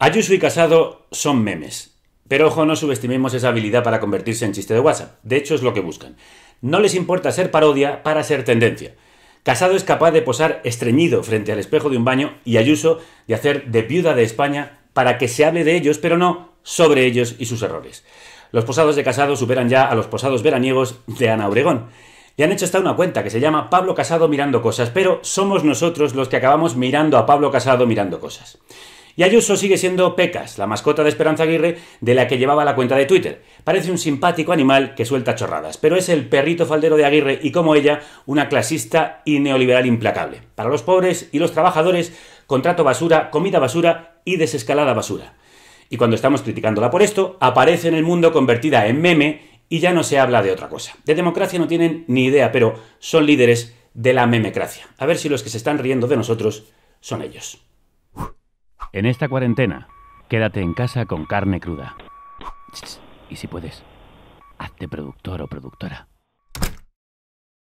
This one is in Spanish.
Ayuso y Casado son memes. Pero ojo, no subestimemos esa habilidad para convertirse en chiste de WhatsApp. De hecho, es lo que buscan. No les importa ser parodia para ser tendencia. Casado es capaz de posar estreñido frente al espejo de un baño y Ayuso de hacer de viuda de España para que se hable de ellos, pero no sobre ellos y sus errores. Los posados de Casado superan ya a los posados veraniegos de Ana Obregón. Y han hecho hasta una cuenta que se llama Pablo Casado mirando cosas, pero somos nosotros los que acabamos mirando a Pablo Casado mirando cosas. Y Ayuso sigue siendo Pecas, la mascota de Esperanza Aguirre de la que llevaba la cuenta de Twitter. Parece un simpático animal que suelta chorradas, pero es el perrito faldero de Aguirre y como ella, una clasista y neoliberal implacable. Para los pobres y los trabajadores, contrato basura, comida basura y desescalada basura. Y cuando estamos criticándola por esto, aparece en el mundo convertida en meme y ya no se habla de otra cosa. De democracia no tienen ni idea, pero son líderes de la memecracia. A ver si los que se están riendo de nosotros son ellos. En esta cuarentena, quédate en casa con carne cruda. Y si puedes, hazte productor o productora.